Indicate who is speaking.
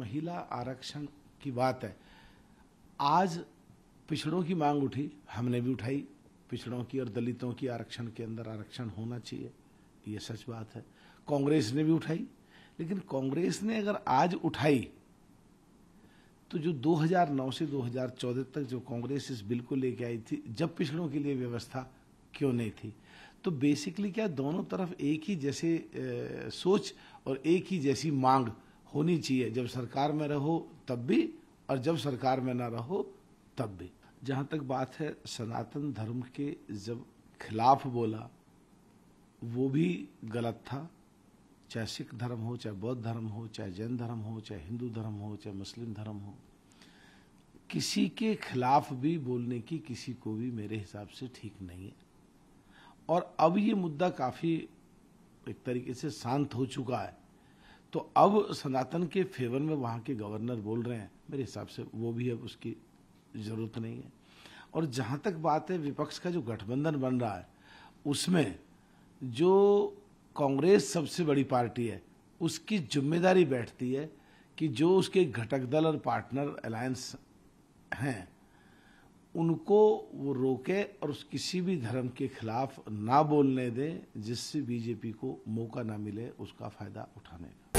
Speaker 1: महिला आरक्षण की बात है आज पिछड़ों की मांग उठी हमने भी उठाई पिछड़ों की और दलितों की आरक्षण के अंदर आरक्षण होना चाहिए ये सच बात है कांग्रेस ने भी उठाई लेकिन कांग्रेस ने अगर आज उठाई तो जो 2009 से 2014 तक जो कांग्रेस इस बिल को लेके आई थी जब पिछड़ों के लिए व्यवस्था क्यों नहीं थी तो बेसिकली क्या दोनों तरफ एक ही जैसे ए, सोच और एक ही जैसी मांग होनी चाहिए जब सरकार में रहो तब भी और जब सरकार में ना रहो तब भी जहाँ तक बात है सनातन धर्म के जब खिलाफ बोला वो भी गलत था चाहे सिख धर्म हो चाहे बौद्ध धर्म हो चाहे जैन धर्म हो चाहे हिंदू धर्म हो चाहे मुस्लिम धर्म हो किसी के खिलाफ भी बोलने की किसी को भी मेरे हिसाब से ठीक नहीं है और अब ये मुद्दा काफी एक तरीके से शांत हो चुका है तो अब सनातन के फेवर में वहाँ के गवर्नर बोल रहे हैं मेरे हिसाब से वो भी अब उसकी जरूरत नहीं है और जहाँ तक बात है विपक्ष का जो गठबंधन बन रहा है उसमें जो कांग्रेस सबसे बड़ी पार्टी है उसकी जिम्मेदारी बैठती है कि जो उसके घटक दल और पार्टनर अलायंस हैं उनको वो रोके और उस किसी भी धर्म के खिलाफ ना बोलने दें जिससे बीजेपी को मौका ना मिले उसका फायदा उठाने का